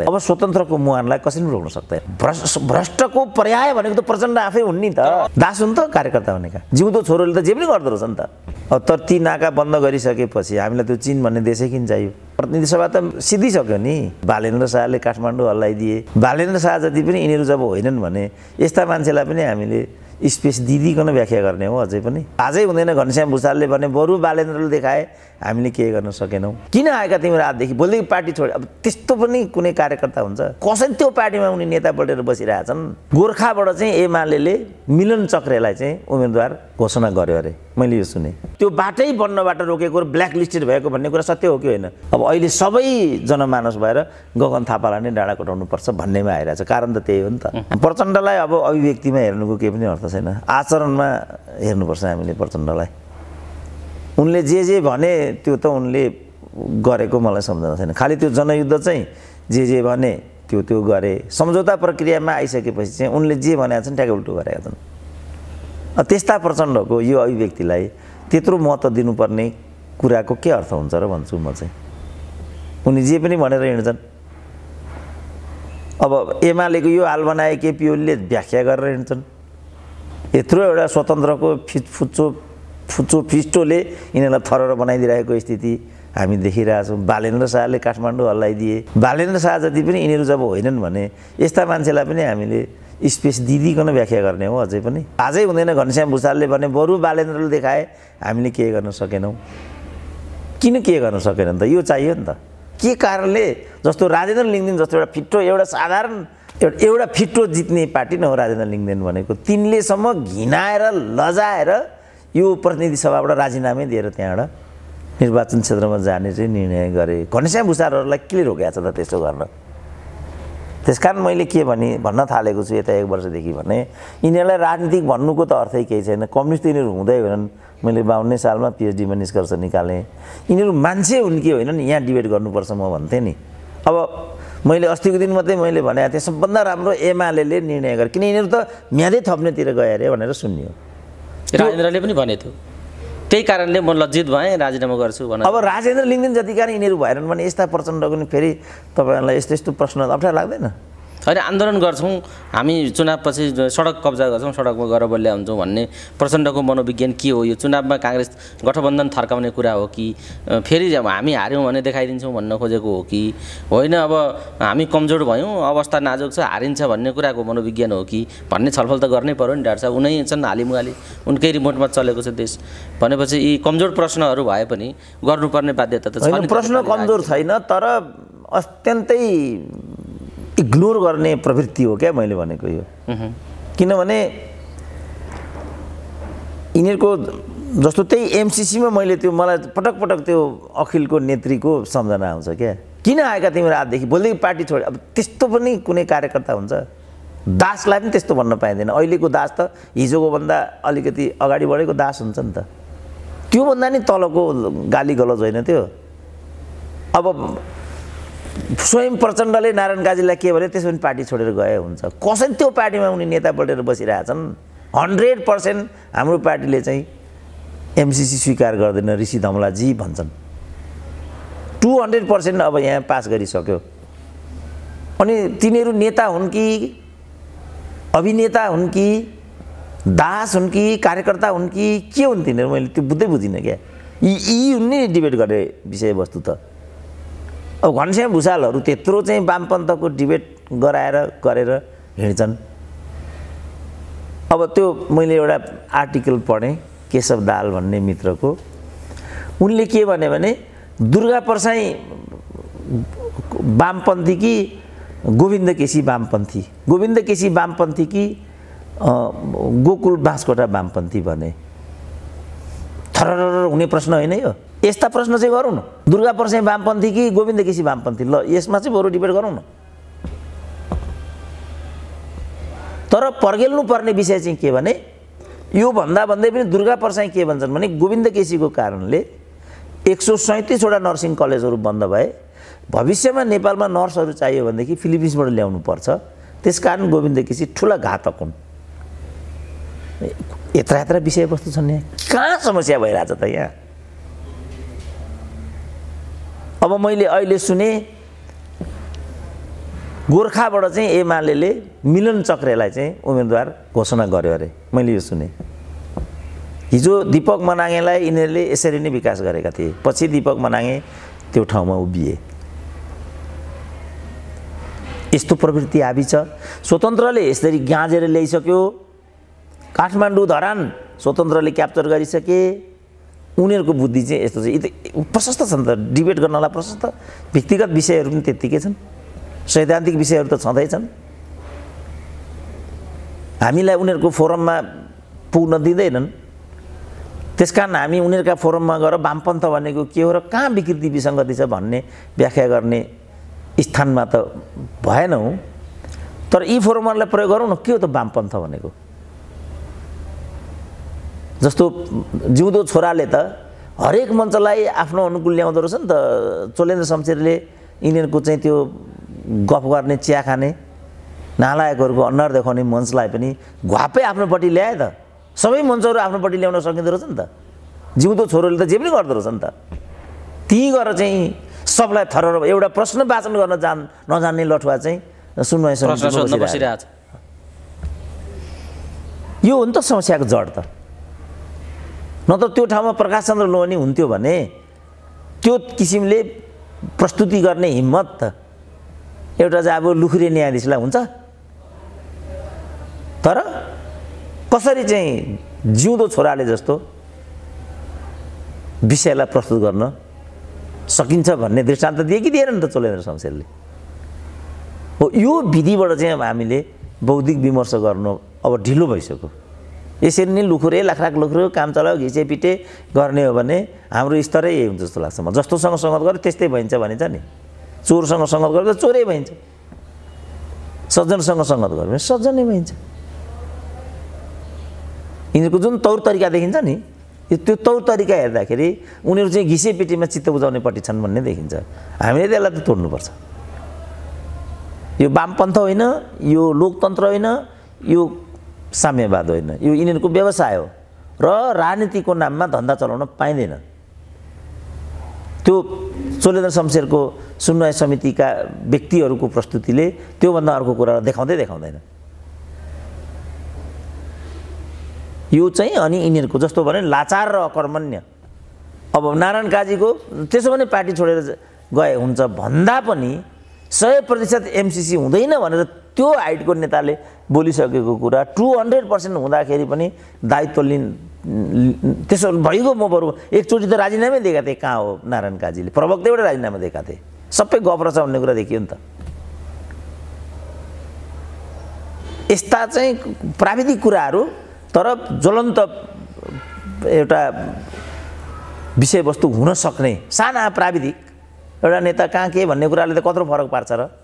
अब स्वतन्त्रको मुहानलाई कसरी रोक्न सक्दैन भ्रष्टको पर्याय भनेको त प्रचण्ड आफै हुन् नि त दास हुन् त कार्यकर्ता भनेका जिउँदो छोरोले त जे पनि गर्दो रहेछ नि त अब तर ती नाका बन्द गरिसकेपछि हामीलाई त्यो चिन भन्ने देशै किन चाहियो प्रतिनिधि सभा त सिद्धिसक्यो नि बालेन्द्र शाहले काठमाडौँ हल्लाइदिए बालेन्द्र शाह जति पनि यिनीहरू जब होइनन् भने यस्ता मान्छेलाई पनि हामीले स्पेस दिदिकन व्याख्या गर्ने हो अझै पनि आजै हुँदैन घनश्याम भूषालले भने बरु बालेन्द्रले देखाए हामीले के गर्न सकेनौँ किन आएका तिम्रो आजदेखि भोलिदेखि पार्टी छोड्यो अब त्यस्तो पनि कुनै कार्यकर्ता हुन्छ कसरी त्यो पार्टीमा उनी नेता बढेर बसिरहेछन् गोर्खाबाट चाहिँ एमाले मिलन चक्रेलाई चाहिँ उम्मेदवार घोषणा गर्यो अरे मैले यो सुने त्यो बाटै बन्नबाट रोकेको र ब्ल्याक लिस्टेड भएको भन्ने कुरा सत्य हो कि होइन अब अहिले सबै जनमानस भएर गगन थापालाई नै डाँडा कटाउनुपर्छ भन्नेमा आइरहेछ कारण त त्यही हो नि त प्रचण्डलाई अब अभिव्यक्तिमा हेर्नुको केही पनि अर्थ छैन आचरणमा हेर्नुपर्छ हामीले प्रचण्डलाई उनले जे जे भने त्यो त उनले गरेको मलाई सम्झना छैन खालि त्यो जनयुद्ध चाहिँ जे जे भने त्यो त्यो गरे सम्झौता प्रक्रियामा आइसकेपछि चाहिँ उनले जे भनेका छन् ट्याग उल्टो गरेका छन् त्यस्ता प्रचण्डको यो अभिव्यक्तिलाई त्यत्रो महत्त्व दिनुपर्ने कुराको के अर्थ हुन्छ र भन्छु म चाहिँ उनी जे पनि भनेर हिँड्छन् अब एमालेको यो हाल बनाए केपिओलीले व्याख्या गरेर हिँड्छन् यत्रो एउटा स्वतन्त्रको फिचफुच्चो फुच्चो फिस्टोले यिनीहरूलाई थरेर बनाइदिइरहेको स्थिति हामी देखिरहेछौँ बालेन्द्र शाहले काठमाडौँ हल्लाइदिए बालेन्द्र शाह जति पनि यिनीहरू जब होइनन् भने यस्ता मान्छेलाई पनि हामीले स्पेस दिदिकन व्याख्या गर्ने हो अझै पनि आजै हुँदैन घनश्याम भूषालले भने बरु बालेन्द्रले देखाए हामीले के गर्न सकेनौँ किन के गर्न सकेनौँ त यो चाहियो नि त के कारणले जस्तो राजेन्द्र लिङ्गदेन जस्तो एउटा फिट्टो एउटा साधारण एउटा एउटा फिट्टो जित्ने पार्टी नै हो राजेन्द्र लिङ्गदेन भनेको तिनलेसम्म घिनाएर लजाएर यो प्रतिनिधि सभाबाट राजीनामै दिएर त्यहाँबाट निर्वाचन क्षेत्रमा जाने चाहिँ निर्णय गरे घनश्याम क्लियर हो रोकेको छ त त्यस्तो गर्न त्यस कारण मैले के भने भन्न थालेको छु यता एक वर्षदेखि भने यिनीहरूलाई राजनीतिक भन्नुको त अर्थै केही छैन कम्युनिस्ट यिनीहरू हुँदै होइनन् मैले बाहन्नै सालमा पिएचडीमा निष्कर्ष निकालेँ यिनीहरू मान्छे हुन् कि होइनन् यहाँ डिबेट गर्नुपर्छ म भन्थेँ नि अब मैले अस्तिको दिन मात्रै मैले भनेको थिएँ सबभन्दा राम्रो एमाले निर्णय गरेँ किन यिनीहरू त म्यादै थप्नेतिर गएर अरे भनेर सुन्यो राजेन्द्रले पनि भनेको थियो त्यही कारणले म लज्जित भएँ राजीनामा गर्छु भनेर अब राजेन्द्र लिङ्गदेन कारण यिनीहरू भएर भने यस्ता प्रचण्डको पनि फेरि तपाईँहरूलाई यस्तो यस्तो प्रश्न अप्ठ्यारो लाग्दैन होइन आन्दोलन गर्छौँ हामी चुनावपछि सडक कब्जा गर्छौँ सडकमा गएर बलिया हुन्छौँ भन्ने प्रचण्डको मनोविज्ञान के हो यो चुनावमा काङ्ग्रेस गठबन्धन थर्काउने कुरा हो कि फेरि अब हामी हार्यौँ भने देखाइदिन्छौँ भन्न खोजेको हो कि होइन अब हामी कमजोर भयौँ अवस्था नाजुक छ हारिन्छ भन्ने कुराको मनोविज्ञान हो कि भन्ने छलफल त गर्नै पऱ्यो नि डाक्टर साहब उनै छन् हालिमुहाली उनकै रिमोटमा चलेको छ देश भनेपछि यी कमजोर प्रश्नहरू भए पनि गर्नुपर्ने बाध्यता त छ प्रश्न कमजोर छैन तर अत्यन्तै इग्नोर गर्ने प्रवृत्ति हो क्या मैले भनेको यो किनभने यिनीहरूको जस्तो त्यही एमसिसीमा मैले त्यो मलाई पटक पटक त्यो अखिलको नेत्रीको सम्झना आउँछ क्या किन आएका तिमीहरू आजदेखि भोलिदेखि पार्टी छोड्यो अब त्यस्तो पनि कुनै कार्यकर्ता हुन्छ दासलाई पनि त्यस्तो भन्न पाइँदैन अहिलेको दास त हिजोको भन्दा अलिकति अगाडि बढेको दास हुन्छ नि त त्योभन्दा नि तलको गाली गलज होइन त्यो अब स्वयं प्रचण्डले नारायण काजीलाई के भने त्यसो भने पार्टी छोडेर गए हुन्छ कसरी त्यो पार्टीमा उनी नेता बटेर बसिरहेछन् हन्ड्रेड पर्सेन्ट हाम्रो पार्टीले चाहिँ एमसिसी स्वीकार गर्दैन ऋषि धमलाजी भन्छन् टु हन्ड्रेड पर्सेन्ट अब यहाँ पास गरिसक्यो अनि तिनीहरू नेता हुन् कि अभिनेता हुन् कि दास हुन् कि कार्यकर्ता हुन् कि के हुन् तिनीहरू मैले त्यो बुझ्दै बुझिनँ क्या यी यी हुन् नि डिबेट गर्ने विषयवस्तु त अब घनश्याम भुषालहरू त्यत्रो चाहिँ वामपन्थको डिबेट गराएर गरेर हिँड्छन् अब त्यो मैले एउटा आर्टिकल पढेँ केशव दाल भन्ने मित्रको उनले के भने भने दुर्गा परसाई वामपन्थी कि गोविन्द केसी वामपन्थी गोविन्द केसी वामपन्थी कि गोकुल बाँसकोटा वामपन्थी भने थर हुने प्रश्न होइन यो यस्ता प्रश्न चाहिँ गरौँ न दुर्गा प्रसाई वामपन्थी कि गोविन्द केसी वामपन्थी ल यसमा चाहिँ बरु डिबेट गरौँ न तर पर्गेल्नुपर्ने विषय चाहिँ के भने यो भन्दा भन्दै पनि दुर्गा प्रसाई के भन्छन् भने गोविन्द केसीको कारणले एक सौ सैँतिसवटा नर्सिङ कलेजहरू बन्द भए भविष्यमा नेपालमा नर्सहरू चाहियो भनेदेखि फिलिपिन्सबाट ल्याउनु पर्छ त्यस कारण गोविन्द केसी ठुला घातक हुन् यत्र यत्र विषयवस्तु छन् यहाँ कहाँ समस्या भइरहेछ त यहाँ अब मैले अहिले सुने गोर्खाबाट चाहिँ एमाले मिलन चक्रेलाई चाहिँ उम्मेदवार घोषणा गर्यो अरे मैले यो सुने हिजो दिपक मनाङेलाई यिनीहरूले यसरी नै विकास गरेका थिए पछि दिपक मनाङे त्यो ठाउँमा उभिए यस्तो प्रवृत्ति हाबी छ स्वतन्त्रले यसरी गाँजेर ल्याइसक्यो काठमाडौँ धरान स्वतन्त्रले क्याप्चर गरिसके उनीहरूको बुद्धि चाहिँ यस्तो छ प्रशस्त छन् त डिबेट गर्नलाई प्रशस्त व्यक्तिगत विषयहरू पनि त्यत्तिकै छन् सैद्धान्तिक विषयहरू त छँदैछन् हामीलाई उनीहरूको फोरममा पुग्न दिँदैनन् त्यस कारण हामी उनीहरूका फोरममा गएर वामपन्थ भनेको के हो र कहाँ विकृति विसङ्गति छ भन्ने व्याख्या गर्ने स्थानमा त भएनौँ तर यी फोरमहरूलाई प्रयोग गरौँ न के हो त वामपन्थ भनेको जस्तो जिउँदो छोराले त हरेक मञ्चलाई आफ्नो अनुकूल ल्याउँदो रहेछ नि त चोलेन्द्र शमशेरले इन्डियनको चाहिँ त्यो गफ गर्ने चिया खाने नालायकहरूको अनुहार देखाउने मञ्चलाई पनि घ्वापै आफ्नोपट्टि ल्याए त सबै मञ्चहरू आफ्नोपट्टि ल्याउन सकिँदो रहेछ नि त जिउँदो छोरोले त जे पनि गर्दो रहेछ नि त त्यहीँ गएर चाहिँ सबलाई थर एउटा प्रश्न वाचन गर्न जान नजान्ने लठुवा चाहिँ सुनवाई यो हो नि त समस्याको जड त नत्र त्यो ठाउँमा प्रकाश चन्द्र लोनी हुन्थ्यो भने त्यो किसिमले प्रस्तुति गर्ने हिम्मत एउटा चाहिँ अब लुखुरे न्यायाधीशलाई हुन्छ तर कसरी चाहिँ जिउँदो छोराले जस्तो विषयलाई प्रस्तुत गर्न सकिन्छ भन्ने दृष्टान्त दिए कि दिएन नि त चोलेन्द्र शमशेरले हो यो विधिबाट चाहिँ अब हामीले बौद्धिक विमर्श गर्नु अब ढिलो भइसक्यो यसरी नै लुखुरे लाखराख लुखुरे काम चलायो पिटे गर्ने हो भने हाम्रो स्तरै यही हुन्छ जस्तो लाग्छ म जस्तोसँग सङ्गत गर्यो त्यस्तै भइन्छ भनिन्छ नि चोरसँग सङ्गत त चोरै भइन्छ सज्जनसँग सङ्गत गर्यो भने सज्जनै भइन्छ यिनीहरूको जुन तौर तरिका देखिन्छ नि यो त्यो तौर तरिका हेर्दाखेरि उनीहरू चाहिँ घिसेपिटीमा चित्त बुझाउनेपट्टि छन् भन्ने देखिन्छ हामीले त्यसलाई त तोड्नुपर्छ यो वामपन्थ होइन यो लोकतन्त्र होइन यो साम्यवाद होइन यो यिनीहरूको व्यवसाय हो र राजनीतिको नाममा धन्दा चलाउन पाइँदैन त्यो चोलेन्द्र शमशेरको सुनवाई समितिका व्यक्तिहरूको प्रस्तुतिले त्योभन्दा अर्को कुरा देखाउँदै देखाउँदैन यो चाहिँ अनि यिनीहरूको जस्तो भने लाचार र अकर्मण्य अब नारायण काजीको त्यसो भने पार्टी छोडेर गए हुन्छ भन्दा पनि सय प्रतिशत एमसिसी हुँदैन भनेर त्यो हाइटको नेताले बोलिसकेको कुरा टु हन्ड्रेड पर्सेन्ट हुँदाखेरि पनि दायित्व लिन त्यसो भइगयो म बरु एकचोटि त राजीनामै दिएका थिएँ कहाँ हो नारायण काजीले प्रवक्तैबाट राजीनामा दिएका थिए सबै गफ भन्ने कुरा देखियो नि त यस्ता चाहिँ प्राविधिक कुराहरू तर ज्वलन्त एउटा विषयवस्तु हुन सक्ने साना प्राविधिक एउटा नेता कहाँ के भन्ने कुराले त कत्रो फरक पार्छ र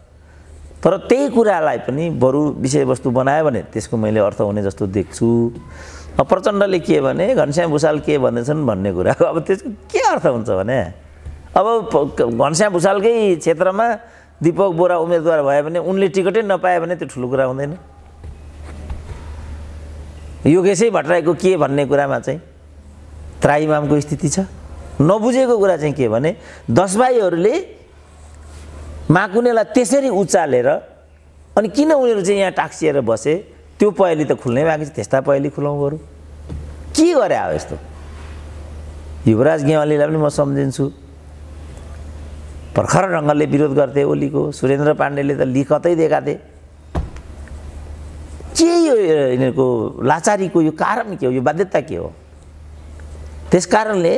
तर त्यही कुरालाई पनि बरु विषयवस्तु बनायो भने त्यसको मैले अर्थ हुने जस्तो देख्छु प्रचण्डले के भने घनश्याम भुषाल के भन्दैछन् भन्ने कुराको अब त्यसको के अर्थ हुन्छ भने अब घनश्याम भुषालकै क्षेत्रमा दिपक बोरा उम्मेदवार भयो भने उनले टिकटै नपायो भने त्यो ठुलो कुरा हुँदैन योगेशै भट्टराईको के भन्ने कुरामा चाहिँ त्राईमामको स्थिति छ नबुझेको कुरा चाहिँ के भने दस भाइहरूले माकुनेलाई त्यसरी उचालेर अनि किन उनीहरू चाहिँ यहाँ टाक्सिएर बसे त्यो पहेली त खुल्नै बाँकी छ त्यस्ता पहेँली खुलाउँ गरौँ के गरे अब यस्तो युवराज गेवालीलाई पनि म सम्झिन्छु भर्खर ढङ्गले विरोध गर्थे ओलीको सुरेन्द्र पाण्डेले त लिखतै दिएका थिए के यो यिनीहरूको लाचारीको यो कारण के हो यो बाध्यता के हो त्यस कारणले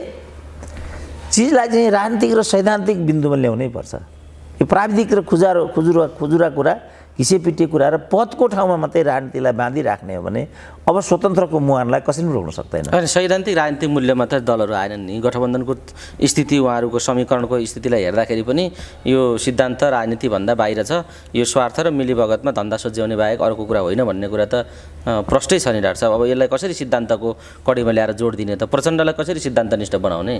चिजलाई चाहिँ राजनीतिक र सैद्धान्तिक बिन्दुमा ल्याउनै पर्छ यो प्राविधिक र खुजारो खुजुरा खुजुरा कुरा हिसेपिटे कुरा र पदको ठाउँमा मात्रै राजनीतिलाई बाँधिराख्ने हो भने अब स्वतन्त्रको मुहानलाई कसैले पनि रोक्न सक्दैन होइन सैद्धान्तिक राजनीतिक मूल्य मात्रै दलहरू आएनन् नि गठबन्धनको स्थिति उहाँहरूको समीकरणको स्थितिलाई हेर्दाखेरि पनि यो सिद्धान्त राजनीतिभन्दा बाहिर छ यो स्वार्थ र मिलीभगतमा धन्दा सोझ्याउने बाहेक अर्को कुरा होइन भन्ने कुरा त प्रष्टै छ नि डाक्टर साहब अब यसलाई कसरी सिद्धान्तको कडीमा ल्याएर जोड दिने त प्रचण्डलाई कसरी सिद्धान्तनिष्ठ बनाउने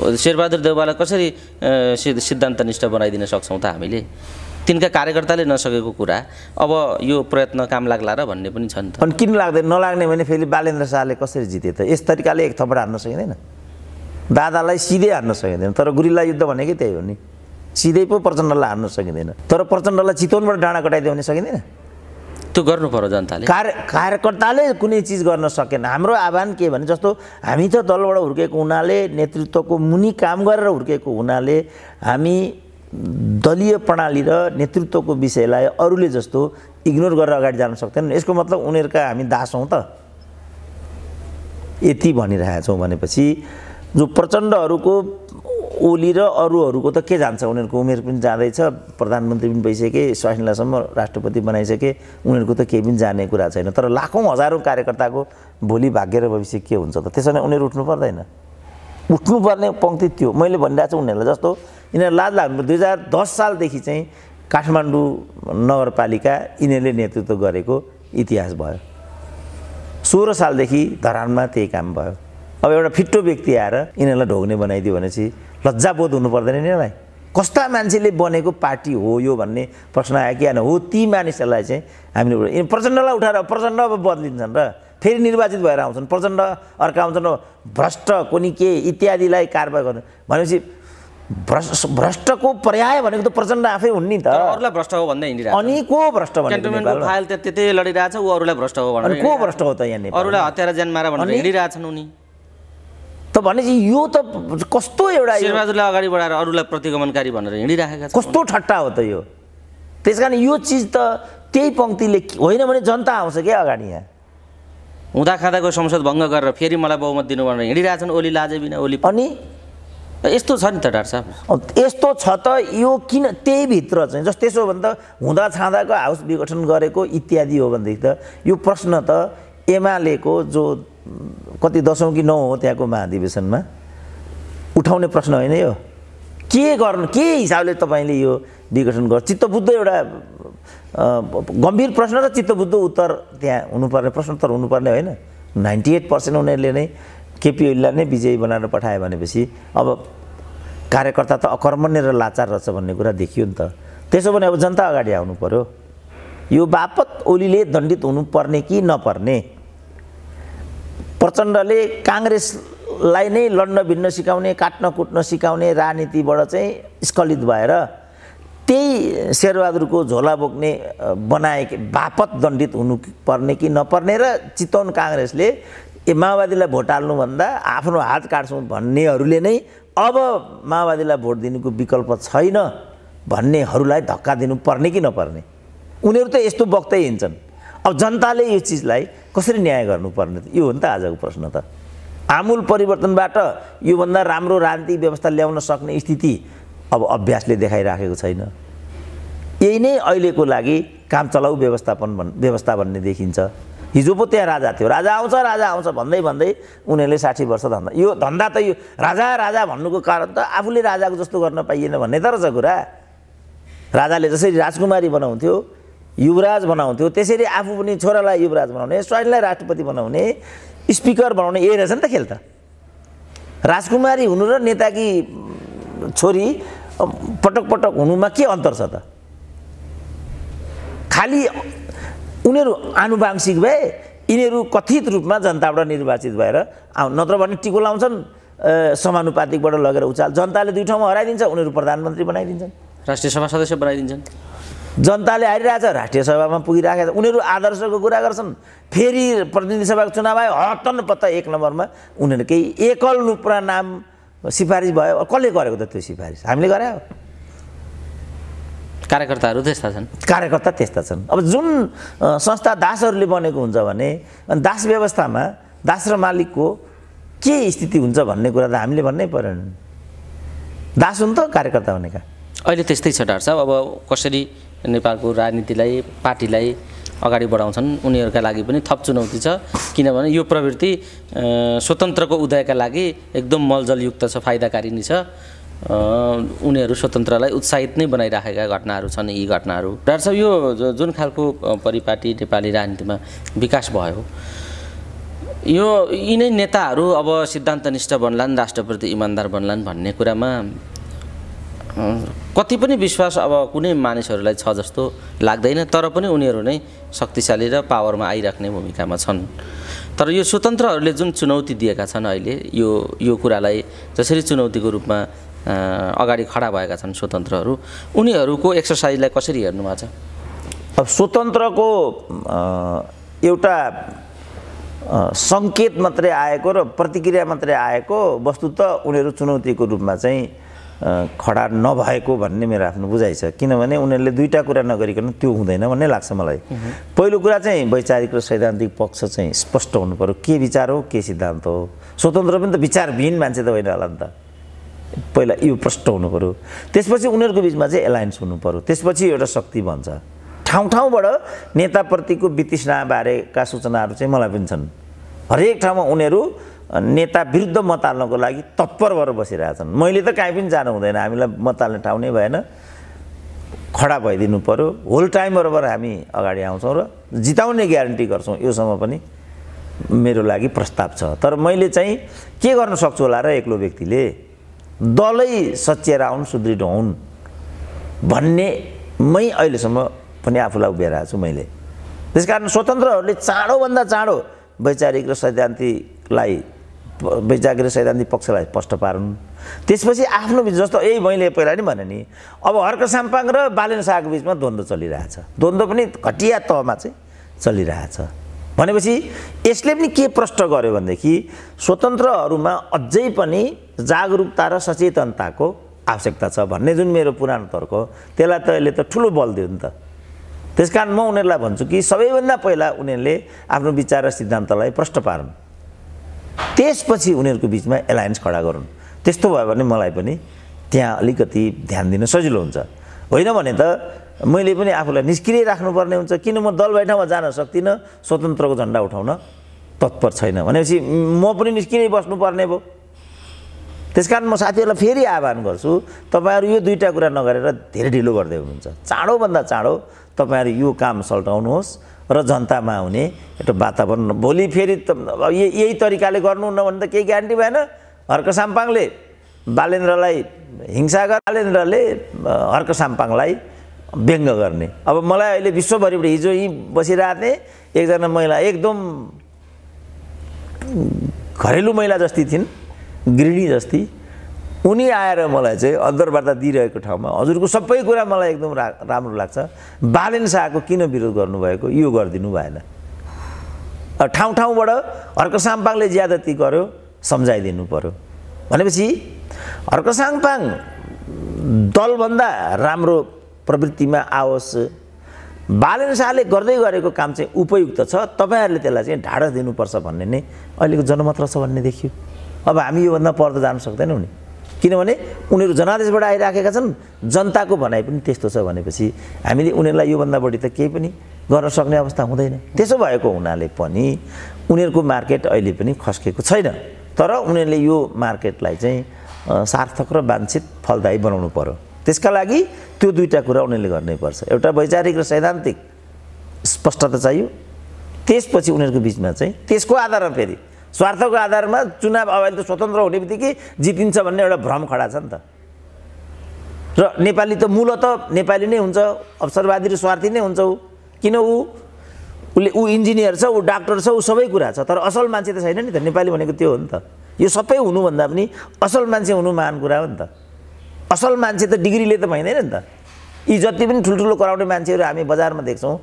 शेरबहादुर देवबालाई कसरी सिद्धान्तनिष्ठ बनाइदिन सक्छौँ त हामीले तिनका कार्यकर्ताले नसकेको कुरा अब यो प्रयत्न काम लाग्ला र भन्ने पनि छन् अनि किन लाग्दैन नलाग्ने भने फेरि बालेन्द्र शाहले कसरी जिते त यस तरिकाले एक थपड हान्न सकिँदैन दादालाई सिधै हान्न सकिँदैन तर गुरिल्ला युद्ध भनेकै त्यही हो नि सिधै पो प्रचण्डलाई हान्न सकिँदैन तर प्रचण्डलाई चितवनबाट डाँडा कटाइदियो भने सकिँदैन त्यो गर्नु पर्यो जनताले कार्य कार्यकर्ताले कुनै चिज गर्न सकेन हाम्रो आह्वान के भने जस्तो हामी त दलबाट हुर्केको हुनाले नेतृत्वको मुनि काम गरेर हुर्केको हुनाले हामी दलीय प्रणाली र नेतृत्वको विषयलाई अरूले जस्तो इग्नोर गरेर अगाडि जान सक्दैन यसको मतलब उनीहरूका हामी दास हौँ त यति भनिरहेछौँ भनेपछि जो प्रचण्डहरूको ओली र अरूहरूको त के जान्छ उनीहरूको उमेर पनि जाँदैछ प्रधानमन्त्री पनि भइसके स्वास्नीलासम्म राष्ट्रपति बनाइसके उनीहरूको त केही पनि जाने कुरा छैन तर लाखौँ हजारौँ कार्यकर्ताको भोलि भाग्य र भविष्य के हुन्छ त त्यसो भने उनीहरू उठ्नु पर्दैन उठ्नुपर्ने पङ्क्ति त्यो मैले भनिरहेको छु उनीहरूलाई जस्तो यिनीहरू लाज लाग्नु दुई हजार दस सालदेखि चाहिँ काठमाडौँ नगरपालिका यिनीहरूले नेतृत्व गरेको इतिहास भयो सोह्र सालदेखि धरानमा त्यही काम भयो अब एउटा फिट्टो व्यक्ति आएर यिनीहरूलाई ढोग्ने बनाइदियो भनेपछि लज्जाबोध हुनु पर्दैन नि यसलाई कस्ता मान्छेले बनेको पार्टी हो यो भन्ने प्रश्न आयो कि होइन हो ती मानिसहरूलाई चाहिँ हामीले प्रचण्डलाई उठाएर प्रचण्ड अब बदलिन्छन् र फेरि निर्वाचित भएर आउँछन् प्रचण्ड अर्का आउँछन् भ्रष्ट कोनी के इत्यादिलाई कारबाही गर्नु भनेपछि भ्रष्ट भ्रष्टको पर्याय भनेको त प्रचण्ड आफै हुन् नि त अरूलाई भ्रष्ट हो भन्दै हिँडिरहेको अनि को भ्रष्ट फाइल त्यतै लडिरहेछ ऊ अरूलाई भ्रष्ट हो भनेर को भ्रष्ट हो त यहाँ अरूलाई हत्यारा ज्यान मारा भनेर हिँडिरहेछन् उनी त भनेपछि यो त कस्तो एउटा शेरबहादुरलाई अगाडि बढाएर अरूलाई प्रतिगमनकारी भनेर छ कस्तो ठट्टा हो त यो त्यस कारण यो चिज त त्यही पङ्क्तिले होइन भने जनता आउँछ क्या अगाडि यहाँ हुँदा खाँदाको संसद भङ्ग गरेर फेरि मलाई बहुमत दिनु भनेर हिँडिरहेछन् ओली लाजे बिना ओली पनि यस्तो छ नि त डाक्टर साहब यस्तो छ त यो किन त्यही भित्र चाहिँ जस्तो त्यसो भने त हुँदा छाँदाको हाउस विघटन गरेको इत्यादि हो भनेदेखि त यो प्रश्न त एमालेको जो कति दसौँ कि नौ हो त्यहाँको महाधिवेशनमा उठाउने प्रश्न होइन यो के गर्नु के हिसाबले तपाईँले यो विघटन गर्छ चित्तबुद्ध एउटा गम्भीर प्रश्न र चित्तबुद्ध उत्तर त्यहाँ हुनुपर्ने प्रश्नोत्तर हुनुपर्ने होइन नाइन्टी एट पर्सेन्ट उनीहरूले नै केपी ओलीलाई नै विजयी बनाएर पठायो भनेपछि अब कार्यकर्ता त अकर्मण्य र लाचार रहेछ भन्ने कुरा देखियो नि त त्यसो भने अब जनता अगाडि आउनु पऱ्यो यो बापत ओलीले दण्डित हुनुपर्ने कि नपर्ने प्रचण्डले काङ्ग्रेसलाई नै लड्न भिन्न सिकाउने काट्न कुट्न सिकाउने राजनीतिबाट चाहिँ स्खलित भएर त्यही शेरबहादुरको झोला बोक्ने बनाए बापत दण्डित पर्ने कि नपर्ने र चितवन काङ्ग्रेसले ए माओवादीलाई भोट हाल्नुभन्दा आफ्नो हात काट्छौँ भन्नेहरूले नै अब माओवादीलाई भोट दिनुको विकल्प छैन भन्नेहरूलाई धक्का दिनुपर्ने कि नपर्ने उनीहरू त यस्तो बक्तै हिँड्छन् अब जनताले यो चिजलाई कसरी न्याय गर्नुपर्ने यो हो नि त आजको प्रश्न त आमूल परिवर्तनबाट योभन्दा राम्रो राजनीतिक व्यवस्था ल्याउन सक्ने स्थिति अब अभ्यासले देखाइराखेको छैन यही नै अहिलेको लागि काम चलाउ व्यवस्थापन भन् व्यवस्था भन्ने देखिन्छ हिजो पो त्यहाँ राजा थियो राजा आउँछ राजा आउँछ भन्दै भन्दै उनीहरूले साठी वर्ष धन्दा यो धन्दा त यो राजा राजा भन्नुको कारण त आफूले राजाको जस्तो गर्न पाइएन भन्ने त रहेछ कुरा राजाले जसरी राजकुमारी बनाउँथ्यो युवराज बनाउँथ्यो त्यसरी आफू पनि छोरालाई युवराज बनाउने स्वाइनलाई राष्ट्रपति बनाउने स्पिकर बनाउने यही रहेछ नि त खेल त राजकुमारी हुनु र नेताकी छोरी पटक पटक हुनुमा के अन्तर छ त खालि उनीहरू आनुवांशिक भए यिनीहरू कथित रूपमा जनताबाट निर्वाचित भएर आउ नत्र भने टिको लाउँछन् समानुपातिकबाट लगेर उचाल जनताले दुई ठाउँमा हराइदिन्छ उनीहरू प्रधानमन्त्री बनाइदिन्छन् राष्ट्रिय सभा सदस्य बनाइदिन्छन् जनताले हारिरहेछ राष्ट्रिय सभामा पुगिरहेको छ उनीहरू आदर्शको कुरा गर्छन् फेरि प्रतिनिधि सभाको चुनाव आयो हतन पत्ता एक नम्बरमा उनीहरू केही एकल नुप्रा नाम सिफारिस भयो कसले गरेको त त्यो सिफारिस हामीले गरे हो कार्यकर्ताहरू त्यस्ता छन् कार्यकर्ता त्यस्ता छन् अब जुन संस्था दासहरूले बनेको हुन्छ भने अनि दास व्यवस्थामा दास र मालिकको के स्थिति हुन्छ भन्ने कुरा त हामीले भन्नै परेन दास हुन् त कार्यकर्ता भनेका अहिले त्यस्तै छ डाक्टर साहब अब कसरी नेपालको राजनीतिलाई पार्टीलाई अगाडि बढाउँछन् उनीहरूका लागि पनि थप चुनौती छ किनभने यो प्रवृत्ति स्वतन्त्रको उदयका लागि एकदम मलजलयुक्त छ फाइदाकारी नै छ उनीहरू स्वतन्त्रलाई उत्साहित नै बनाइराखेका घटनाहरू छन् यी घटनाहरू डाक्टर साहब यो जुन खालको परिपाटी नेपाली राजनीतिमा विकास भयो यो यिनै नेताहरू अब सिद्धान्तनिष्ठ बन्लान् राष्ट्रप्रति इमान्दार बन्लान् भन्ने कुरामा कति पनि विश्वास अब कुनै मानिसहरूलाई छ जस्तो लाग्दैन तर पनि उनीहरू नै शक्तिशाली र पावरमा आइराख्ने भूमिकामा छन् तर यो स्वतन्त्रहरूले जुन चुनौती दिएका छन् अहिले यो यो कुरालाई जसरी चुनौतीको रूपमा अगाडि खडा भएका छन् स्वतन्त्रहरू उनीहरूको एक्सर्साइजलाई कसरी हेर्नु भएको छ अब स्वतन्त्रको एउटा सङ्केत मात्रै आएको र प्रतिक्रिया मात्रै आएको वस्तु त उनीहरू चुनौतीको रूपमा चाहिँ खडा नभएको भन्ने मेरो आफ्नो बुझाइ छ किनभने उनीहरूले दुईवटा कुरा नगरिकन त्यो हुँदैन भन्ने लाग्छ मलाई पहिलो कुरा चाहिँ वैचारिक र सैद्धान्तिक पक्ष चाहिँ स्पष्ट हुनु पऱ्यो के विचार हो के सिद्धान्त हो स्वतन्त्र पनि त विचारविहीन मान्छे त होइन होला नि त पहिला यो प्रष्ट हुनु पऱ्यो त्यसपछि उनीहरूको बिचमा चाहिँ एलायन्स हुनु पऱ्यो त्यसपछि एउटा शक्ति भन्छ ठाउँ ठाउँबाट नेताप्रतिको बारेका सूचनाहरू चाहिँ मलाई पनि छन् हरेक ठाउँमा उनीहरू नेता विरुद्ध मत हाल्नको लागि तत्पर भएर बसिरहेछन् मैले त काहीँ पनि जानु हुँदैन हामीलाई मत हाल्ने ठाउँ नै भएन खडा भइदिनु पऱ्यो होल टाइम हामी अगाडि आउँछौँ र जिताउने ग्यारेन्टी गर्छौँ योसम्म पनि मेरो लागि प्रस्ताव छ तर मैले चाहिँ के गर्न सक्छु होला र एक्लो व्यक्तिले दलै सच्याएर आउन् सुदृढ हुन् भन्ने मै अहिलेसम्म पनि आफूलाई उभिएर छु मैले त्यस कारण स्वतन्त्रहरूले चाँडोभन्दा चाँडो वैचारिक र सैद्धान्तिकलाई वैचाग्र सैद्धान्तिक पक्षलाई स्पष्ट पार्नु त्यसपछि आफ्नो बिच जस्तो यही मैले पहिला नि भने नि अब हर्क साम्पाङ र बालेन शाहको बिचमा द्वन्द्व चलिरहेछ द्वन्द्व पनि घटिया तहमा चाहिँ चलिरहेछ भनेपछि यसले पनि के प्रष्ट गर्यो भनेदेखि स्वतन्त्रहरूमा अझै पनि जागरुकता र सचेतनताको आवश्यकता छ भन्ने जुन मेरो पुरानो तर्क हो त्यसलाई त यसले त ठुलो बल दियो नि त त्यस कारण म उनीहरूलाई भन्छु कि सबैभन्दा पहिला उनीहरूले आफ्नो विचार र सिद्धान्तलाई प्रष्ट पार्नु त्यसपछि उनीहरूको बिचमा एलायन्स खडा गरौँ त्यस्तो भयो भने मलाई पनि त्यहाँ अलिकति ध्यान दिन सजिलो हुन्छ होइन भने त मैले पनि आफूलाई निष्क्रिय राख्नुपर्ने हुन्छ किन म दल बैठकमा जान सक्दिनँ स्वतन्त्रको झन्डा उठाउन तत्पर छैन भनेपछि म पनि निस्किने बस्नुपर्ने भयो त्यस कारण म साथीहरूलाई फेरि आह्वान गर्छु तपाईँहरू यो दुईवटा कुरा नगरेर धेरै ढिलो गर्दै हुनुहुन्छ चाँडोभन्दा चाँडो तपाईँहरू यो काम सल्टाउनुहोस् र जनतामा आउने एउटा वातावरण भोलि फेरि यही तरिकाले गर्नुहुन्न भने त केही ग्यारेन्टी भएन हर्क साम्पाङले बालेन्द्रलाई हिंसा गर बालेन्द्रले हर्क साम्पाङलाई व्यङ्ग गर्ने अब मलाई अहिले विश्वभरिबाट हिजो यहीँ बसिरहेको थिएँ एकजना महिला एकदम घरेलु महिला जस्तै थिइन् गृहिणी जस्तै उनी आएर मलाई चाहिँ अदरवार्ता दिइरहेको ठाउँमा हजुरको सबै कुरा मलाई एकदम राम्रो लाग्छ बालेन शाहको किन विरोध गर्नुभएको यो गरिदिनु भएन ठाउँ ठाउँबाट हर्क साम्पाङले ज्यादती गर्यो सम्झाइदिनु पऱ्यो भनेपछि हर्क दलभन्दा राम्रो प्रवृत्तिमा आओस् बालन शाहले गर्दै गरेको काम चाहिँ उपयुक्त छ तपाईँहरूले त्यसलाई चाहिँ ढाडस दिनुपर्छ भन्ने नै अहिलेको जनमत छ भन्ने देखियो अब हामी योभन्दा पर्दा जानु सक्दैनौँ नि किनभने उनीहरू जनादेशबाट आइराखेका छन् जनताको भनाइ पनि त्यस्तो छ भनेपछि हामीले उनीहरूलाई योभन्दा बढी त केही पनि गर्न सक्ने अवस्था हुँदैन त्यसो भएको हुनाले पनि उनीहरूको मार्केट अहिले पनि खस्केको छैन तर उनीहरूले यो मार्केटलाई चाहिँ सार्थक र वाञ्छित फलदायी बनाउनु पर्यो त्यसका लागि त्यो दुईवटा कुरा उनीहरूले पर्छ एउटा वैचारिक र सैद्धान्तिक स्पष्टता चाहियो त्यसपछि उनीहरूको बिचमा चाहिँ त्यसको आधारमा फेरि स्वार्थको आधारमा चुनाव अब अहिले त स्वतन्त्र हुने बित्तिकै जितिन्छ भन्ने एउटा भ्रम खडा छ नि त र नेपाली त मूलत नेपाली नै हुन्छ अवसरवादी र स्वार्थी नै हुन्छ ऊ किन ऊ उसले ऊ इन्जिनियर छ ऊ डाक्टर छ ऊ सबै कुरा छ तर असल मान्छे त छैन नि त नेपाली भनेको त्यो हो नि त यो सबै हुनुभन्दा पनि असल मान्छे हुनु महान कुरा हो नि त असल मान्छे त डिग्रीले त भइँदैन नि त यी जति पनि ठुल्ठुलो कराउने मान्छेहरू हामी बजारमा देख्छौँ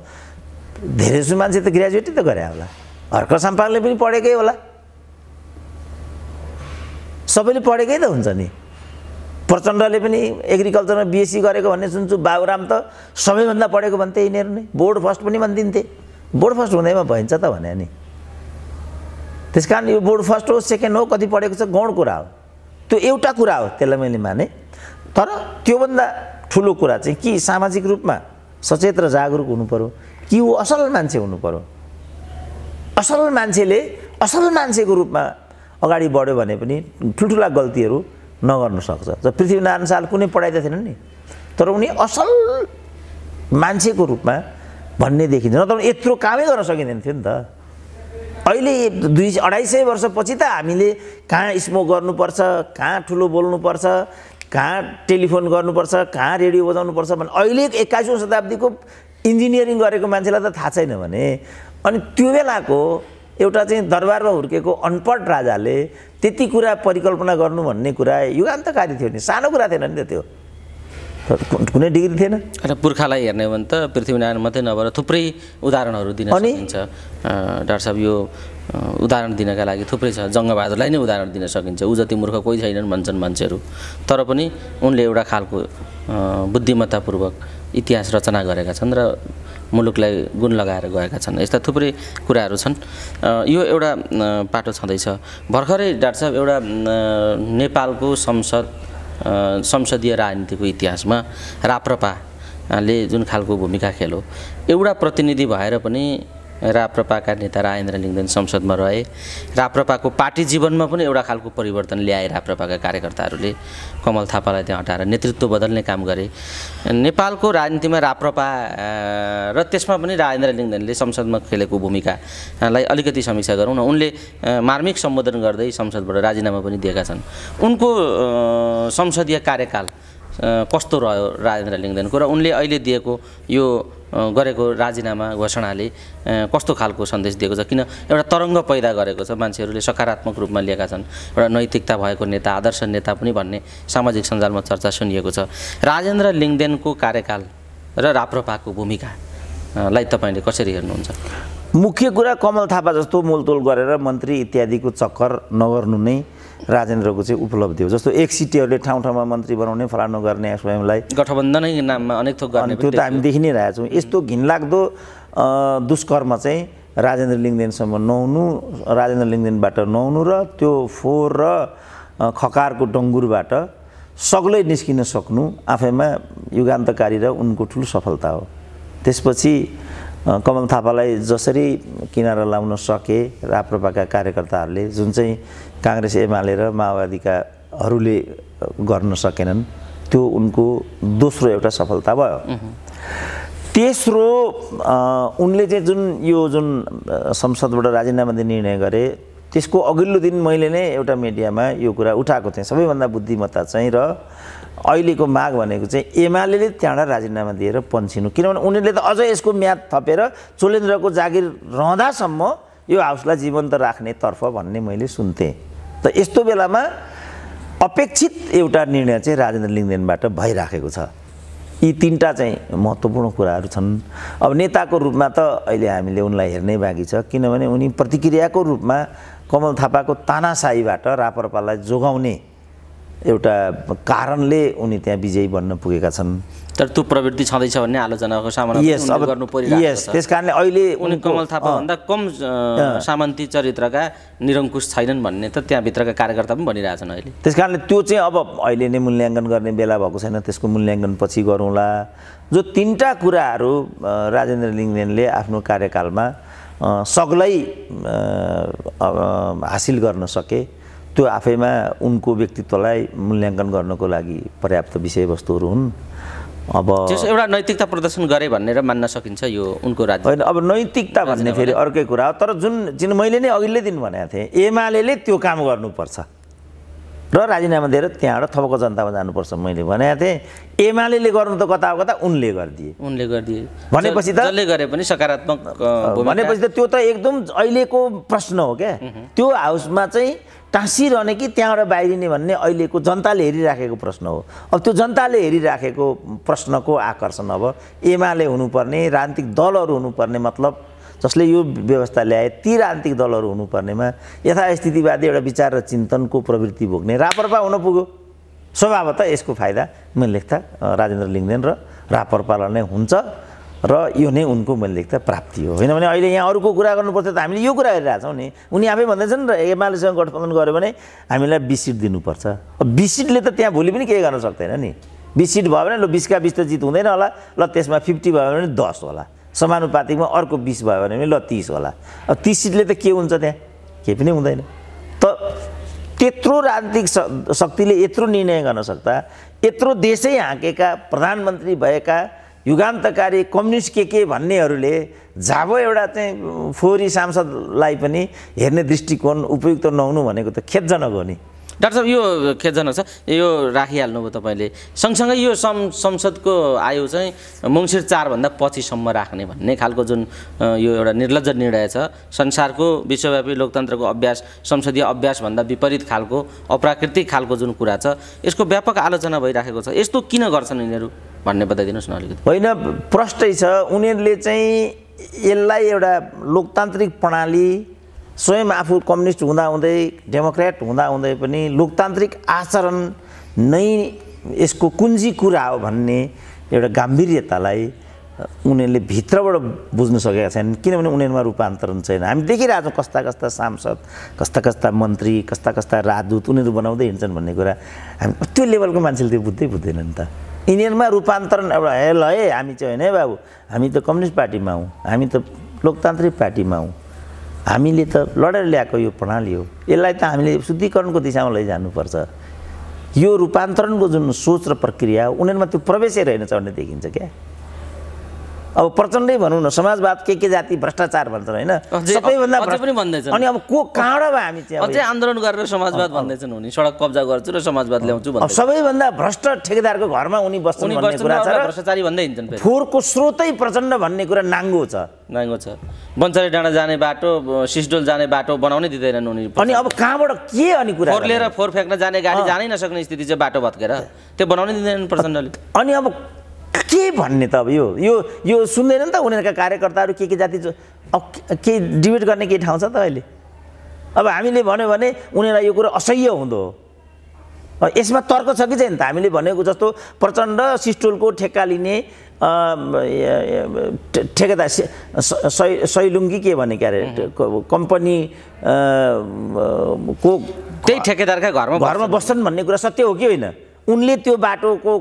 धेरैजसो मान्छे त ग्रेजुएटै त गरे होला हर्क सम्पाङले पनि पढेकै होला सबैले पढेकै त हुन्छ नि प्रचण्डले पनि एग्रिकल्चरमा बिएससी गरेको भन्ने सुन्छु बाबुराम त सबैभन्दा पढेको भन्थे यिनीहरू नै बोर्ड फर्स्ट पनि भनिदिन्थे बोर्ड फर्स्ट हुँदैमा भइन्छ त भने नि त्यस कारण यो बोर्ड फर्स्ट हो सेकेन्ड हो कति पढेको छ गौण कुरा हो त्यो एउटा कुरा हो त्यसलाई मैले माने तर त्योभन्दा ठुलो कुरा चाहिँ कि सामाजिक रूपमा सचेत र जागरुक पऱ्यो कि ऊ असल मान्छे हुनु पऱ्यो असल मान्छेले असल मान्छेको रूपमा अगाडि बढ्यो भने पनि ठुल्ठुला गल्तीहरू नगर्नु सक्छ र पृथ्वीनारायण शाह कुनै त थिएनन् नि तर उनी असल मान्छेको रूपमा भन्ने देखिन्छ नत्र यत्रो कामै गर्न सकिँदैन थियो नि त अहिले दुई अढाई सय वर्षपछि त हामीले कहाँ स्मोक गर्नुपर्छ कहाँ ठुलो बोल्नुपर्छ कहाँ टेलिफोन गर्नुपर्छ कहाँ रेडियो बजाउनुपर्छ भने अहिले एक्काइसौँ शताब्दीको इन्जिनियरिङ गरेको मान्छेलाई त थाहा छैन भने अनि त्यो बेलाको एउटा चाहिँ दरबारमा हुर्केको अनपढ राजाले त्यति कुरा परिकल्पना गर्नु भन्ने कुरा युगान्तकारी थियो नि सानो कुरा थिएन नि त त्यो कुनै डिग्री थिएन र पुर्खालाई हेर्ने हो भने त पृथ्वीनारायण मात्रै नभएर थुप्रै उदाहरणहरू दिन सकिन्छ डाक्टर साहब यो उदाहरण दिनका लागि थुप्रै छ जङ्गबहादुरलाई नै उदाहरण दिन सकिन्छ ऊ जति मूर्ख कोही छैनन् भन्छन् मान्छेहरू तर पनि उनले एउटा खालको बुद्धिमत्तापूर्वक इतिहास रचना गरेका छन् र मुलुकलाई गुण लगाएर गएका छन् यस्ता थुप्रै कुराहरू छन् यो एउटा पाटो छँदैछ भर्खरै डाक्टर साहब एउटा नेपालको संसद संसदीय राजनीतिको इतिहासमा राप्रपाले जुन खालको भूमिका खेल्यो एउटा प्रतिनिधि भएर पनि राप्रपाका नेता राजेन्द्र लिङ्गदेन संसदमा रहे राप्रपाको पार्टी जीवनमा पनि एउटा खालको परिवर्तन ल्याए राप्रपाका कार्यकर्ताहरूले कमल थापालाई त्यहाँ हटाएर नेतृत्व बदल्ने काम गरे नेपालको राजनीतिमा राप्रपा र त्यसमा पनि राजेन्द्र लिङ्गदेनले संसदमा खेलेको भूमिकालाई अलिकति समीक्षा गरौँ न उनले मार्मिक सम्बोधन गर्दै संसदबाट राजीनामा पनि दिएका छन् उनको संसदीय कार्यकाल कस्तो रह्यो राजेन्द्र लिङ्गदेनको र उनले अहिले दिएको यो गरेको राजीनामा घोषणाले कस्तो खालको सन्देश दिएको छ किन एउटा तरङ्ग पैदा गरेको छ मान्छेहरूले सकारात्मक रूपमा लिएका छन् एउटा नैतिकता भएको नेता आदर्श नेता पनि भन्ने सामाजिक सञ्जालमा चर्चा सुनिएको छ राजेन्द्र लिङ्गदेनको कार्यकाल र राप्रपाको भूमिकालाई तपाईँले कसरी हेर्नुहुन्छ मुख्य कुरा कमल थापा जस्तो मोलतोल गरेर मन्त्री इत्यादिको चक्कर नगर्नु नै राजेन्द्रको चाहिँ उपलब्धि हो जस्तो एक सिटीहरूले ठाउँ ठाउँमा मन्त्री बनाउने फलानु गर्ने स्वयंलाई गठबन्धनै नाममा अनेक थोक गर्ने त्यो त हामी देखि नै रहेछौँ यस्तो घिनलाग्दो दुष्कर्म चाहिँ राजेन्द्र लिङ्गदेनसम्म नहुनु राजेन्द्र लिङ्गदेनबाट नहुनु र त्यो फोहोर र खकारको डङ्गुरबाट सग्लै निस्किन सक्नु आफैमा युगान्तकारी र उनको ठुलो सफलता हो त्यसपछि कमल थापालाई जसरी किनारा लाउन सके राप्रपाका कार्यकर्ताहरूले जुन चाहिँ काङ्ग्रेस एमाले र माओवादीकाहरूले गर्न सकेनन् त्यो उनको दोस्रो एउटा सफलता भयो तेस्रो उनले चाहिँ जुन यो जुन संसदबाट राजीनामा दिने निर्णय गरे त्यसको अघिल्लो दिन मैले नै एउटा मिडियामा यो कुरा उठाएको थिएँ सबैभन्दा बुद्धिमत्ता चाहिँ र अहिलेको माग भनेको चाहिँ एमाले त्यहाँबाट राजीनामा दिएर पन्छिनु किनभने उनीहरूले त अझ यसको म्याद थपेर चोलेन्द्रको जागिर रहँदासम्म यो हाउसलाई जीवन्त राख्नेतर्फ भन्ने मैले सुन्थेँ त यस्तो बेलामा अपेक्षित एउटा निर्णय चाहिँ राजेन्द्र लिङ्गदेनबाट भइराखेको छ यी तिनवटा चाहिँ महत्त्वपूर्ण कुराहरू छन् अब नेताको रूपमा त अहिले हामीले उनलाई हेर्नै बाँकी छ किनभने उनी प्रतिक्रियाको रूपमा कमल थापाको तानासाईबाट रापरपालाई जोगाउने एउटा कारणले उनी त्यहाँ विजयी बन्न पुगेका छन् तर त्यो प्रवृत्ति छँदैछ भन्ने आलोचनाको सामना गर्नु यस त्यस कारणले अहिले उनी कमल थापा भन्दा कम सामन्ती चरित्रका निरङ्कुश छैनन् भन्ने त त्यहाँभित्रका कार्यकर्ता पनि भनिरहेछन् अहिले त्यस कारणले त्यो चाहिँ अब अहिले नै मूल्याङ्कन गर्ने बेला भएको छैन त्यसको मूल्याङ्कन पछि गरौँला जो तिनवटा कुराहरू राजेन्द्र लिङ्गेनले आफ्नो कार्यकालमा सग्लै हासिल गर्न सके त्यो आफैमा उनको व्यक्तित्वलाई मूल्याङ्कन गर्नको लागि पर्याप्त विषयवस्तुहरू हुन् अब एउटा नैतिकता प्रदर्शन गरे भनेर मान्न सकिन्छ यो उनको राज्य होइन अब नैतिकता भन्ने फेरि अर्कै कुरा हो तर जुन जुन मैले नै अघिल्लै दिन भनेको थिएँ एमाले त्यो काम गर्नुपर्छ र राजीनामा दिएर त्यहाँबाट थपको जनतामा जानुपर्छ मैले भनेको थिएँ एमाले गर्नु त कता कता उनले गरिदिए उनले गरिदिए भनेपछि त गरे पनि सकारात्मक भनेपछि त त्यो त एकदम अहिलेको प्रश्न हो क्या त्यो हाउसमा चाहिँ टाँसिरहने कि त्यहाँबाट बाहिरिने भन्ने अहिलेको जनताले हेरिराखेको प्रश्न हो अब त्यो जनताले हेरिराखेको प्रश्नको आकर्षण अब एमाले हुनुपर्ने राजनीतिक दलहरू हुनुपर्ने मतलब जसले यो व्यवस्था ल्याए ती राजनीतिक दलहरू हुनुपर्नेमा यथास्थितिवादी एउटा विचार र चिन्तनको प्रवृत्ति भोग्ने रापरपा हुन पुग्यो स्वभावतः यसको फाइदा मैले लेख्दा राजेन्द्र लिङ्गदेन र रापरपालाई नै हुन्छ र यो नै उनको मैले लेख्दा प्राप्ति हो होइन भने अहिले यहाँ अरूको कुरा गर्नुपर्छ त हामीले यो कुरा छौँ नि उनी आफै भन्दैछन् र एमालेसँग गठबन्धन गऱ्यो भने हामीलाई बिस सिट दिनुपर्छ बिस सिटले त त्यहाँ भोलि पनि केही गर्न सक्दैन नि बिस सिट भयो भने ल बिसका बिस त जित हुँदैन होला ल त्यसमा फिफ्टी भयो भने दस होला समानुपातिकमा अर्को बिस भयो भने ल तिस होला अब तिस सिटले त के हुन्छ त्यहाँ केही पनि हुँदैन त त्यत्रो राजनीतिक शक्तिले यत्रो निर्णय गर्न सक्दा यत्रो देशै हाँकेका प्रधानमन्त्री भएका युगान्तकारी कम्युनिस्ट के के भन्नेहरूले झाबो एउटा चाहिँ फोहोरी सांसदलाई पनि हेर्ने दृष्टिकोण उपयुक्त नहुनु भनेको त खेतजनक हो नि डाक्टर साहब यो खेतजना छ यो राखिहाल्नुभयो तपाईँले सँगसँगै यो सं संसदको आयु चाहिँ मङ्सिर चारभन्दा पछिसम्म राख्ने भन्ने खालको जुन यो एउटा निर्लज निर्णय छ संसारको विश्वव्यापी लोकतन्त्रको अभ्यास संसदीय अभ्यासभन्दा विपरीत खालको अप्राकृतिक खालको जुन कुरा छ यसको व्यापक आलोचना भइराखेको छ यस्तो किन गर्छन् यिनीहरू भन्ने बताइदिनुहोस् न अलिकति होइन प्रष्टै छ उनीहरूले चाहिँ यसलाई एउटा लोकतान्त्रिक प्रणाली स्वयं आफू कम्युनिस्ट हुँदाहुँदै डेमोक्रेट हुँदाहुँदै पनि लोकतान्त्रिक आचरण नै यसको कुञ्जी कुरा हो भन्ने एउटा गाम्भीर्यतालाई उनीहरूले भित्रबाट बुझ्न सकेका छैनन् किनभने उनीहरूमा रूपान्तरण छैन हामी देखिरहेछौँ कस्ता कस्ता सांसद कस्ता कस्ता मन्त्री कस्ता कस्ता राजदूत उनीहरू बनाउँदै हिँड्छन् भन्ने कुरा हामी त्यो लेभलको मान्छेले त्यो बुझ्दै बुझ्दैन नि त यिनीहरूमा रूपान्तरण एउटा हे है हामी चाहिँ होइन है बाबु हामी त कम्युनिस्ट पार्टीमा हौँ हामी त लोकतान्त्रिक पार्टीमा हौँ हामीले त लडेर ल्याएको यो प्रणाली हो यसलाई त हामीले शुद्धिकरणको दिशामा लैजानुपर्छ यो रूपान्तरणको जुन सोच र प्रक्रिया उनीहरूमा त्यो प्रवेशै रहेनछ भन्ने देखिन्छ क्या अब प्रचण्डै भनौँ न समाजवाद के के जाति भ्रष्टाचार भन्छन् होइन सबैभन्दा पनि भन्दैछन् अनि अब को कहाँबाट हामी चाहिँ अझै आन्दोलन गरेर समाजवाद भन्दैछन् उनी सडक कब्जा गर्छु र समाजवाद ल्याउँछु सबैभन्दा भ्रष्ट ठेकेदारको घरमा उनी बस्छन् भ्रष्टाचारी भन्दै हिँड्छन् फोहोरको स्रोतै प्रचण्ड भन्ने कुरा नाङ्गो छ नाङ्गो छ बन्सारी डाँडा जाने बाटो सिस्डोल जाने बाटो बनाउनै दिँदैनन् उनी अनि अब कहाँबाट के अनि कुरा फोहोर लिएर फोहोर फ्याँक्न जाने गाडी जानै नसक्ने स्थिति चाहिँ बाटो भत्केर त्यो बनाउनै दिँदैनन् प्रचण्डले अनि अब के भन्ने त अब यो यो यो सुन्दैन नि त उनीहरूका कार्यकर्ताहरू के के जाति अब केही डिबेट गर्ने केही ठाउँ छ त अहिले अब हामीले भन्यो भने उनीहरूलाई यो कुरो असह्य हुँदो हो यसमा तर्क छ कि छैन त हामीले भनेको जस्तो प्रचण्ड सिस्टोलको ठेक्का लिने ठेकेदार सै सैलुङ्गी के भने के अरे कम्पनी को त्यही ठेकेदारका घरमा घरमा बस्छन् भन्ने कुरा सत्य हो कि होइन उनले त्यो बाटोको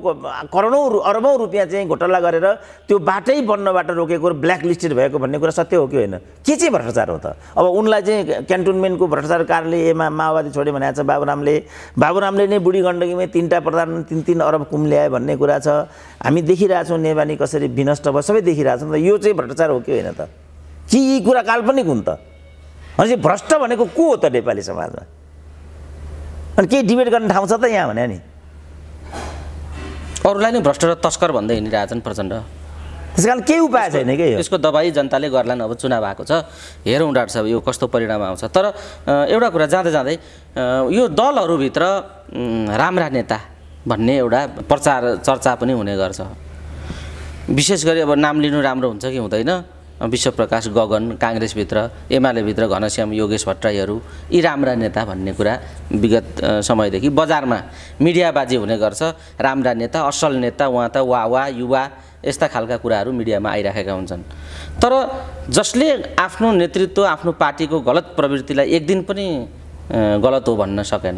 करोडौँ अरबौँ रुपियाँ चाहिँ घोटाला गरेर त्यो बाटै बन्नबाट रोकेको ब्ल्याक लिस्टेड भएको भन्ने कुरा सत्य हो कि होइन के चाहिँ भ्रष्टाचार हो त अब उनलाई चाहिँ क्यान्टोनमेन्टको भ्रष्टाचार कारणले एमा माओवादी छोड्यो भने छ बाबुरामले बाबुरामले नै बुढी गण्डकीमै तिनवटा प्रधान तिन तिन अरब कुम ल्याए भन्ने कुरा छ हामी देखिरहेछौँ नेपाली कसरी विनष्ट भयो सबै देखिरहेछौँ त यो चाहिँ भ्रष्टाचार हो कि होइन त कि यी कुरा काल्पनिक हुन् त अनि भ्रष्ट भनेको को हो त नेपाली समाजमा अनि केही डिबेट गर्ने ठाउँ छ त यहाँ भने नि अरूलाई नै भ्रष्ट र तस्कर भन्दै हिँडिरहेछन् प्रचण्ड त्यस कारण केही उपाय छैन कि यसको दबाई जनताले गर्लान् अब चुनाव आएको छ हेरौँ डाक्टर साहब यो कस्तो परिणाम आउँछ तर एउटा कुरा जाँदै जाँदै यो दलहरूभित्र राम्रा नेता भन्ने एउटा प्रचार चर्चा पनि हुने गर्छ विशेष गरी अब नाम लिनु राम्रो हुन्छ कि हुँदैन विश्वप्रकाश गगन काङ्ग्रेसभित्र एमालेभित्र घनश्याम योगेश भट्टराईहरू यी राम्रा नेता भन्ने कुरा विगत समयदेखि बजारमा मिडियाबाजी हुने गर्छ राम्रा नेता असल नेता उहाँ त वा वा युवा यस्ता खालका कुराहरू मिडियामा आइराखेका हुन्छन् तर जसले आफ्नो नेतृत्व आफ्नो पार्टीको गलत प्रवृत्तिलाई एक दिन पनि गलत हो भन्न सकेन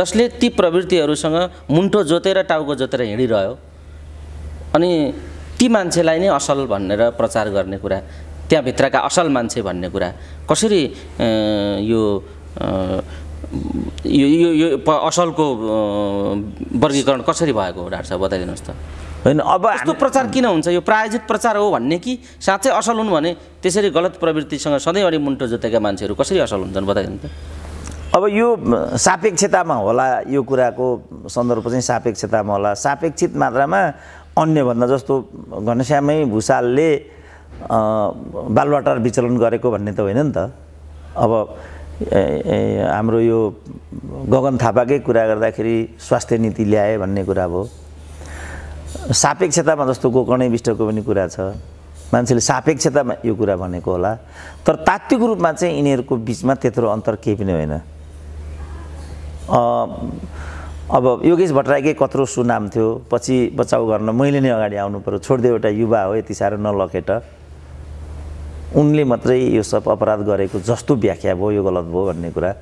जसले ती प्रवृत्तिहरूसँग मुन्टो जोतेर टाउको जोतेर हिँडिरह्यो अनि ती मान्छेलाई नै असल भनेर प्रचार गर्ने कुरा त्यहाँभित्रका असल मान्छे भन्ने कुरा कसरी यो यो यो, यो असलको वर्गीकरण कसरी भएको हो डाक्टर साहब बताइदिनुहोस् त होइन अब यस्तो प्रचार किन हुन्छ यो प्रायोजित प्रचार हो भन्ने कि साँच्चै असल हुन् भने त्यसरी गलत प्रवृत्तिसँग सधैँभरि मुन्टो जोतेका मान्छेहरू कसरी असल हुन्छन् बताइदिनु त अब यो सापेक्षतामा होला यो कुराको सन्दर्भ चाहिँ सापेक्षतामा होला सापेक्षित मात्रामा अन्यभन्दा जस्तो घनश्यामै भूषालले बालवाटार विचलन गरेको भन्ने त होइन नि त अब हाम्रो यो गगन थापाकै कुरा गर्दाखेरि स्वास्थ्य नीति ल्याए भन्ने कुरा भयो सापेक्षतामा जस्तो गोकर्ण विष्टको पनि कुरा छ मान्छेले सापेक्षतामा यो कुरा भनेको होला तर तात्विक रूपमा चाहिँ यिनीहरूको बिचमा त्यत्रो अन्तर केही पनि होइन अब योगेश भट्टराईकै कत्रो सुनाम थियो पछि बचाउ गर्न मैले नै अगाडि आउनु पऱ्यो छोडिदियो एउटा युवा हो यति साह्रो नलकेट उनले मात्रै यो सब अपराध गरेको जस्तो व्याख्या भयो यो गलत भयो भन्ने कुरा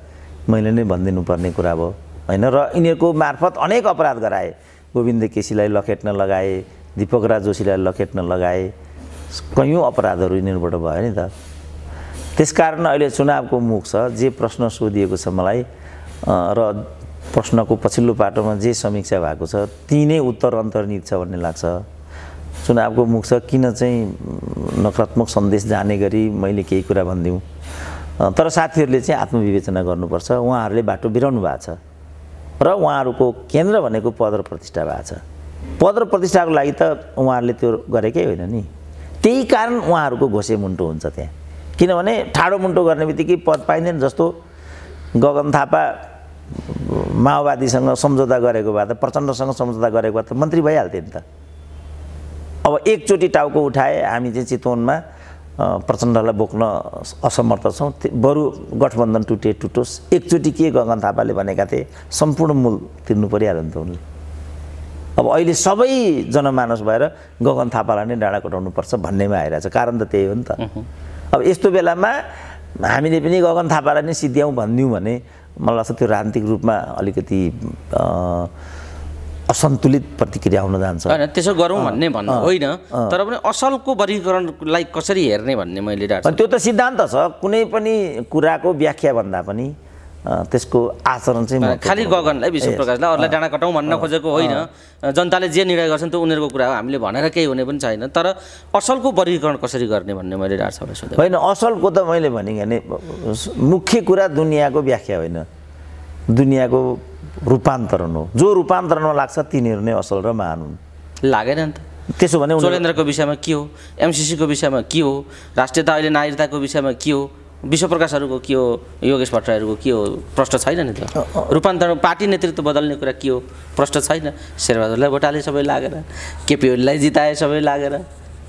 मैले नै भनिदिनु कुरा भयो होइन र यिनीहरूको मार्फत अनेक अपराध गराए गोविन्द केसीलाई लखेट्न लगाए दिपक राज जोशीलाई लखेट्न लगाए कयौँ अपराधहरू यिनीहरूबाट भयो नि त त्यसकारण अहिले चुनावको मुख छ जे प्रश्न सोधिएको छ मलाई र प्रश्नको पछिल्लो पाटोमा जे समीक्षा भएको छ ती नै उत्तर अन्तर्निहित छ भन्ने लाग्छ चुनावको मुख छ किन चाहिँ नकारात्मक सन्देश जाने गरी मैले केही कुरा भनिदिउँ तर साथीहरूले चाहिँ आत्मविवेचना गर्नुपर्छ उहाँहरूले बाटो बिराउनु भएको छ र उहाँहरूको केन्द्र भनेको पद र प्रतिष्ठा भएको छ पद र प्रतिष्ठाको लागि त उहाँहरूले त्यो गरेकै होइन नि त्यही कारण उहाँहरूको घोसे मुन्टो हुन्छ त्यहाँ किनभने ठाडो मुन्टो गर्ने बित्तिकै पद पाइँदैन जस्तो गगन थापा माओवादीसँग सम्झौता गरेको भए त प्रचण्डसँग सम्झौता गरेको भए त मन्त्री भइहाल्थ्यो नि त अब एकचोटि टाउको उठाए हामी चाहिँ चितवनमा प्रचण्डलाई बोक्न असमर्थ छौँ बरु गठबन्धन टुटे टुटोस् एकचोटि के गगन थापाले भनेका थिए सम्पूर्ण मूल तिर्नु परिहाल्यो नि त उनले अब अहिले सबै जनमानस भएर गगन थापालाई नै डाँडा कटाउनुपर्छ भन्नेमा आइरहेछ कारण त त्यही हो नि त अब यस्तो बेलामा हामीले पनि गगन थापालाई नै सिद्ध्याउँ भनिदिउँ भने मलाई लाग्छ त्यो राजनीतिक रूपमा अलिकति असन्तुलित प्रतिक्रिया हुन जान्छ होइन त्यसो गरौँ भन्ने भन्नु होइन तर पनि असलको वर्गीकरणलाई कसरी हेर्ने भन्ने मैले त्यो त सिद्धान्त छ कुनै पनि कुराको व्याख्या भन्दा पनि त्यसको आचरण चाहिँ खालि गगनलाई विश्व प्रकाशलाई अरूलाई डाँडा कटाउँ भन्न खोजेको होइन जनताले जे निर्णय गर्छन् त्यो उनीहरूको कुरा हो हामीले भनेर केही हुने पनि छैन तर असलको वर्गीकरण कसरी गर्ने भन्ने मैले राजसभालाई सोधेँ होइन असलको त मैले भने भने मुख्य कुरा दुनियाँको व्याख्या होइन दुनियाँको रूपान्तरण हो जो रूपान्तरणमा लाग्छ तिनीहरू नै असल र महान हुन् लागेन नि त त्यसो भने सोलेन्द्रको विषयमा के हो एमसिसीको विषयमा के हो राष्ट्रियता अहिले नागरिकताको विषयमा के हो विश्वप्रकाशहरूको के हो योगेश भट्टराईहरूको के हो प्रश्न छैन नि त रूपान्तरण पार्टी नेतृत्व बदल्ने कुरा के हो प्रश्न छैन शेरबहादुरलाई भोटाले सबै लागेर केपी ओलीलाई जिताए सबै लागेर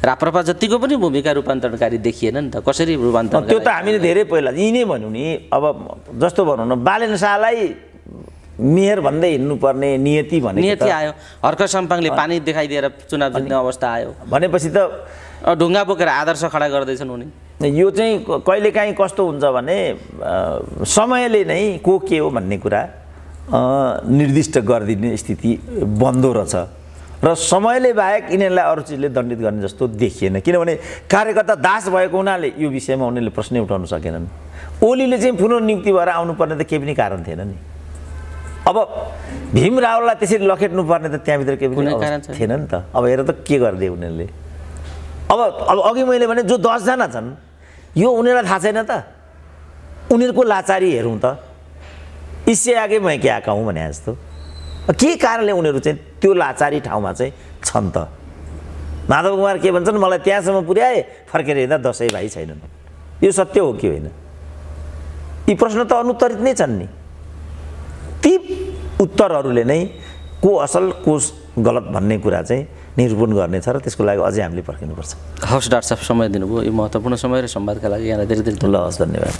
राप्रपा जतिको पनि भूमिका रूपान्तरणकारी देखिएन नि त कसरी रूपान्तरण त्यो त हामीले धेरै पहिला यी नै भनौँ नि अब जस्तो भनौँ न बालेन शाहलाई मेयर भन्दै हिँड्नुपर्ने नियति भने नियति आयो हर्क सम्पाङले पानी देखाइदिएर चुनाव जित्ने अवस्था आयो भनेपछि त ढुङ्गा बोकेर आदर्श खडा गर्दैछन् उनी यो चाहिँ कहिलेकाहीँ कस्तो हुन्छ भने समयले नै को के हो भन्ने कुरा निर्दिष्ट गरिदिने स्थिति बन्दो रहेछ र समयले बाहेक यिनीहरूलाई अरू चिजले दण्डित गर्ने जस्तो देखिएन किनभने कार्यकर्ता दास भएको हुनाले यो विषयमा उनीहरूले प्रश्नै उठाउन सकेनन् ओलीले चाहिँ पुनर्नियुक्ति भएर आउनुपर्ने त केही पनि कारण थिएन नि अब भीम रावललाई त्यसरी लखेट्नुपर्ने त त्यहाँभित्र केही पनि थिएन नि त अब हेर त के गरिदिए उनीहरूले अब अब अघि मैले भने जो दसजना छन् यो उनीहरूलाई थाहा छैन त उनीहरूको लाचारी हेरौँ त इसे आगे के क्या भने जस्तो के कारणले उनीहरू चाहिँ त्यो लाचारी ठाउँमा चाहिँ छन् त माधव कुमार के भन्छन् मलाई त्यहाँसम्म पुर्याए फर्केर हिँड्दा दसैँ भाइ छैनन् यो सत्य हो कि होइन यी प्रश्न त अनुत्तरित नै छन् नि ती उत्तरहरूले नै को असल को गलत भन्ने कुरा चाहिँ निरूपण गर्नेछ र त्यसको लागि अझै हामीले पर्खिनुपर्छ हवस् डाक्टर साहब समय दिनुभयो यो महत्त्वपूर्ण समय र संवादका लागि यहाँलाई धेरै धेरै ल हवस् धन्यवाद